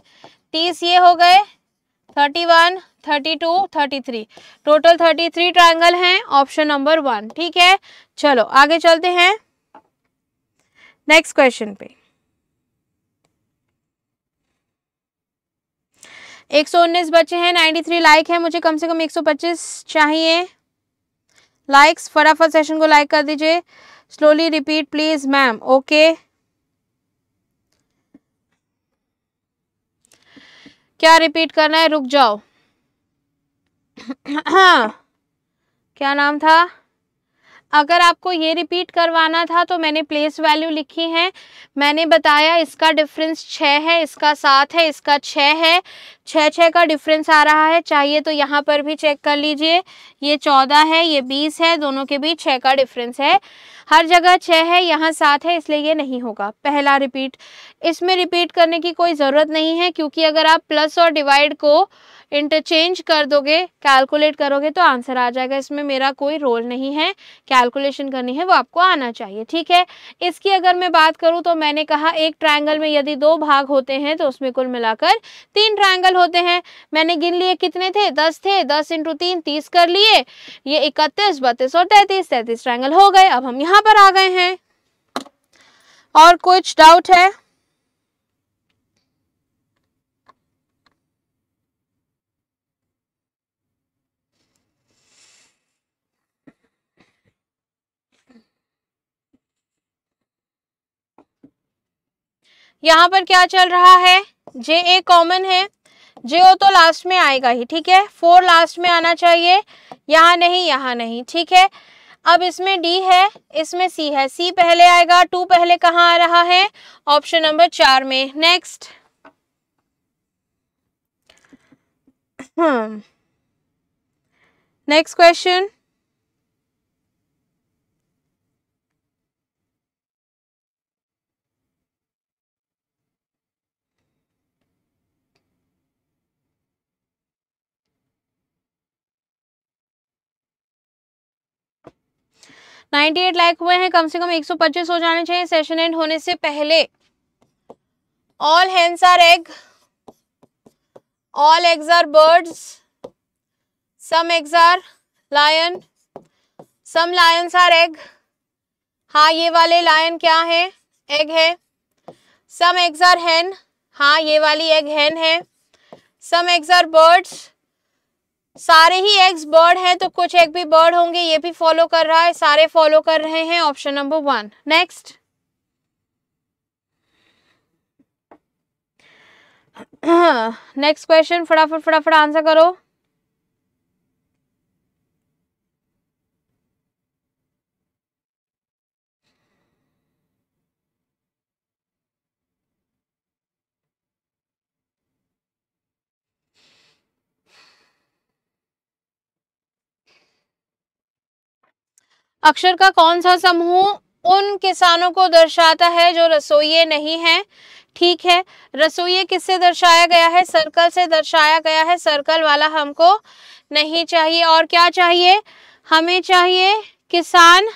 तीस ये हो गए thirty one thirty two thirty three total thirty three triangle हैं ऑप्शन नंबर वन ठीक है चलो आगे चलते हैं नेक्स्ट क्वेश्चन पे एक सौ उन्नीस बच्चे हैं नाइन्टी थ्री लाइक है मुझे कम से कम एक सौ पच्चीस चाहिए लाइक्स फटाफट सेशन को लाइक कर दीजिए slowly repeat please ma'am okay क्या रिपीट करना है रुक जाओ हाँ। क्या नाम था अगर आपको ये रिपीट करवाना था तो मैंने प्लेस वैल्यू लिखी है मैंने बताया इसका डिफरेंस छः है इसका सात है इसका छः है छः छः का डिफरेंस आ रहा है चाहिए तो यहाँ पर भी चेक कर लीजिए ये चौदह है ये बीस है दोनों के बीच छः का डिफरेंस है हर जगह छः है यहाँ सात है इसलिए ये नहीं होगा पहला रिपीट इसमें रिपीट करने की कोई ज़रूरत नहीं है क्योंकि अगर आप प्लस और डिवाइड को इंटरचेंज कर दोगे कैलकुलेट करोगे तो आंसर आ जाएगा इसमें मेरा कोई रोल नहीं है कैलकुलेशन करनी है वो आपको आना चाहिए ठीक है इसकी अगर मैं बात करूँ तो मैंने कहा एक ट्राइंगल में यदि दो भाग होते हैं तो उसमें कुल मिलाकर तीन ट्राइंगल होते हैं मैंने गिन लिए कितने थे दस थे दस इंटू तीन तीस कर लिए ये इकतीस बत्तीस और तैतीस तैतीस ट्राइंगल हो गए अब हम यहाँ पर आ गए हैं और कुछ डाउट है यहाँ पर क्या चल रहा है जे ए कॉमन है जे ओ तो लास्ट में आएगा ही ठीक है फोर लास्ट में आना चाहिए यहाँ नहीं यहाँ नहीं ठीक है अब इसमें डी है इसमें सी है सी पहले आएगा टू पहले कहाँ आ रहा है ऑप्शन नंबर चार में next next question ninety eight lakh हुए हैं कम से कम एक सौ पच्चीस हो जाने चाहिए सेशन एंड होने से पहले all hens are egg all eggs are birds some eggs are lion some lions are egg हाँ ये वाले लायन क्या है एग है सम एग्स आर हैन हाँ ये वाली एग हैन है सम एग्स आर बर्ड्स सारे ही एग्स बर्ड हैं तो कुछ एग भी बर्ड होंगे ये भी फॉलो कर रहा है सारे फॉलो कर रहे हैं option number one next next question फटाफट फटाफट आंसर करो अक्षर का कौन सा समूह उन किसानों को दर्शाता है जो रसोई नहीं है ठीक है रसोई किससे दर्शाया गया है सर्कल से दर्शाया गया है सर्कल वाला हमको नहीं चाहिए और क्या चाहिए हमें चाहिए किसान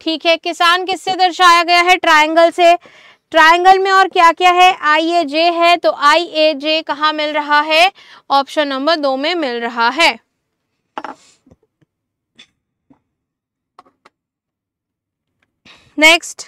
ठीक है किसान किससे दर्शाया गया है ट्रायंगल से ट्रायंगल में और क्या क्या है आई ए जे है तो आई ए जे कहाँ मिल रहा है ऑप्शन नंबर दो में मिल रहा है नेक्स्ट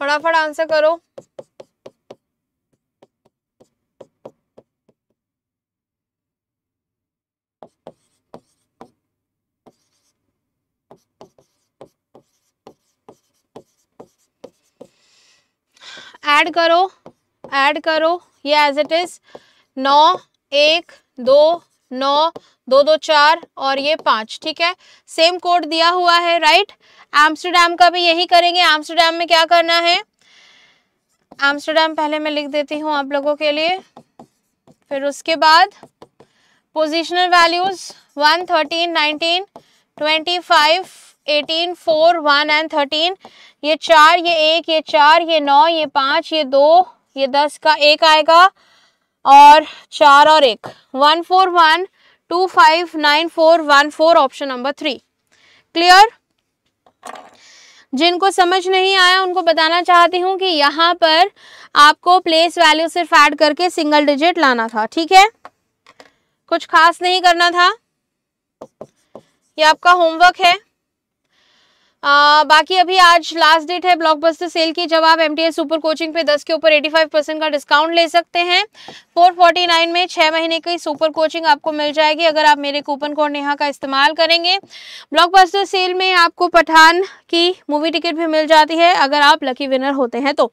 फटाफट आंसर करो ऐड करो ऐड करो ये एज इट इज नौ एक दो नौ दो दो चार और ये पाँच ठीक है सेम कोड दिया हुआ है राइट एम्स्टरडेम का भी यही करेंगे एम्स्टरडेम में क्या करना है एम्स्टरडेम पहले मैं लिख देती हूँ आप लोगों के लिए फिर उसके बाद positional values one thirteen nineteen twenty five eighteen four one and thirteen ये चार ये एक ये चार ये नौ ये पाँच ये दो ये दस का एक आएगा और चार और एक one four one two five nine four one four option number three clear जिनको समझ नहीं आया उनको बताना चाहती हूँ कि यहाँ पर आपको प्लेस वैल्यू सिर्फ ऐड करके सिंगल डिजिट लाना था ठीक है कुछ खास नहीं करना था ये आपका होमवर्क है आ, बाकी अभी आज लास्ट डेट है ब्लॉकबस्टर सेल की जब आप एमटीएस सुपर कोचिंग पे 10 के ऊपर 85 परसेंट का डिस्काउंट ले सकते हैं 449 में छः महीने की सुपर कोचिंग आपको मिल जाएगी अगर आप मेरे कूपन कोड नेहा का इस्तेमाल करेंगे ब्लॉकबस्टर सेल में आपको पठान की मूवी टिकट भी मिल जाती है अगर आप लकी विनर होते हैं तो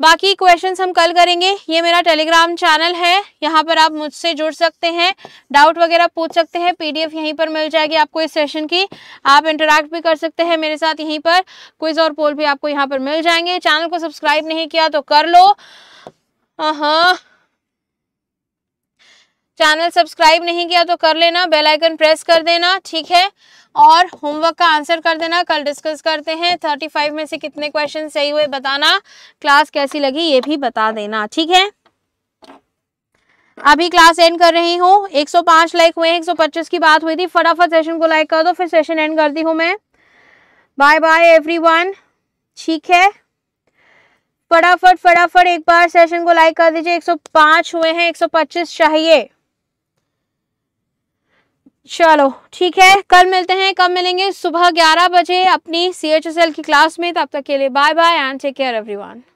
बाकी क्वेश्चन हम कल करेंगे ये मेरा टेलीग्राम चैनल है यहाँ पर आप मुझसे जुड़ सकते हैं डाउट वगैरह पूछ सकते हैं पीडीएफ यहीं पर मिल जाएगी आपको इस सेशन की आप इंटरेक्ट भी कर सकते हैं मेरे साथ यहीं पर क्विज और पोल भी आपको यहाँ पर मिल जाएंगे चैनल को सब्सक्राइब नहीं किया तो कर लो हाँ चैनल सब्सक्राइब नहीं किया तो कर लेना बेल आइकन प्रेस कर देना ठीक है और होमवर्क का आंसर कर देना कल डिस्कस करते हैं थर्टी फाइव में से कितने क्वेश्चन सही हुए बताना क्लास कैसी लगी ये भी बता देना ठीक है अभी क्लास एंड कर रही हूँ 105 लाइक हुए हैं 125 की बात हुई थी फटाफट सेशन को लाइक कर दो फिर सेशन एंड करती हूँ मैं बाय बाय वन ठीक है फटाफट फटाफट एक बार सेशन को लाइक कर दीजिए 105 हुए हैं 125 चाहिए चलो ठीक है कल मिलते हैं कब मिलेंगे सुबह 11 बजे अपनी सी की क्लास में तब तक के लिए bye bye and take care everyone